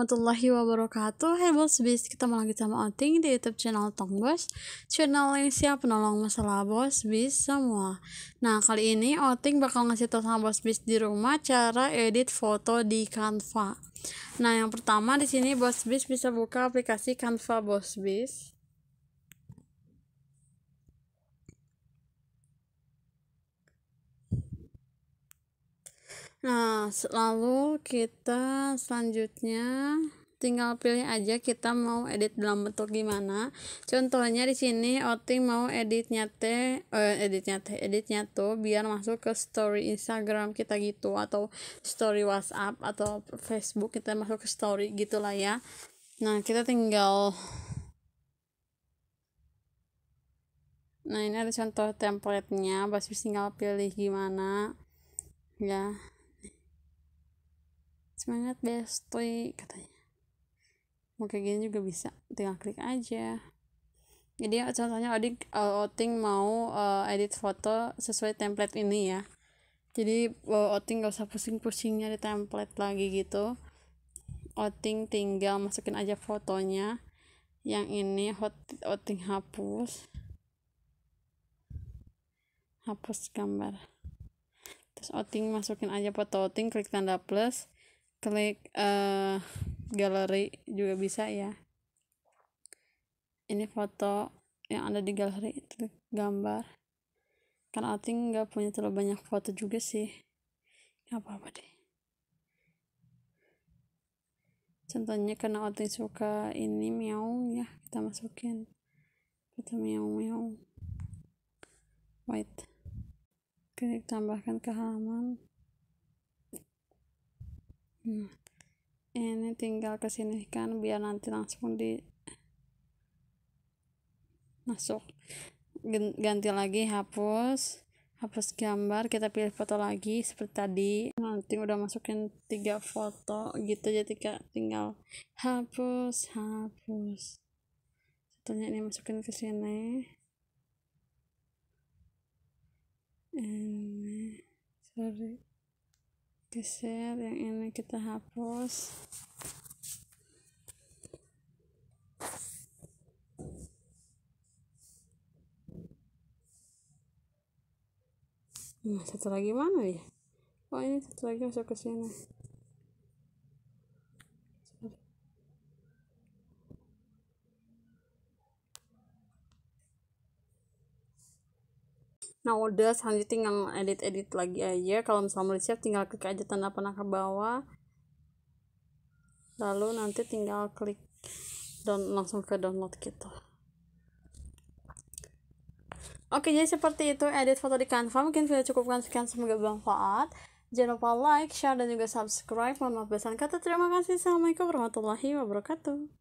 warahmatullahi wabarakatuh Hai Bos Bis, ketemu lagi sama Oting di youtube channel Tong Bos Channel yang siap penolong masalah Bos Bis semua Nah kali ini Oting bakal ngasih tau sama Bos Bis di rumah cara edit foto di Canva Nah yang pertama di sini Bos Bis bisa buka aplikasi Canva Bos Bis Nah, selalu kita selanjutnya tinggal pilih aja kita mau edit dalam bentuk gimana. Contohnya di sini Oting mau editnya teh eh, editnya teh editnya tuh biar masuk ke story Instagram kita gitu atau story WhatsApp atau Facebook kita masuk ke story gitulah ya. Nah, kita tinggal Nah, ini ada contoh template-nya, tinggal pilih gimana ya semangat bestie katanya mau kayak gini juga bisa tinggal klik aja jadi contohnya adik uh, eh, Oting mau uh, edit foto sesuai template ini ya jadi uh, Oting gak usah pusing pusingnya di template lagi gitu Oting tinggal masukin aja fotonya yang ini hot, Oting hapus hapus gambar terus Oting masukin aja foto Oting klik tanda plus klik uh, galeri juga bisa ya ini foto yang ada di galeri klik gambar kan Ati nggak punya terlalu banyak foto juga sih nggak apa-apa deh contohnya karena Ati suka ini miau ya kita masukin kita miau miau white klik tambahkan ke halaman nah, ini tinggal ke sini kan biar nanti langsung di masuk ganti lagi hapus hapus gambar kita pilih foto lagi seperti tadi nanti udah masukin tiga foto gitu jadi tinggal hapus hapus satunya ini masukin ke sini ini sorry ke yang ini kita hapus nah satu lagi mana ya oh ini satu lagi masuk ke sini nah udah selanjutnya tinggal edit-edit lagi aja kalau misalnya mau siap tinggal klik aja tanda panah ke bawah lalu nanti tinggal klik dan langsung ke download gitu oke jadi seperti itu edit foto di Canva mungkin video cukupkan sekian semoga bermanfaat jangan lupa like, share, dan juga subscribe mohon maaf besan kata terima kasih assalamualaikum warahmatullahi wabarakatuh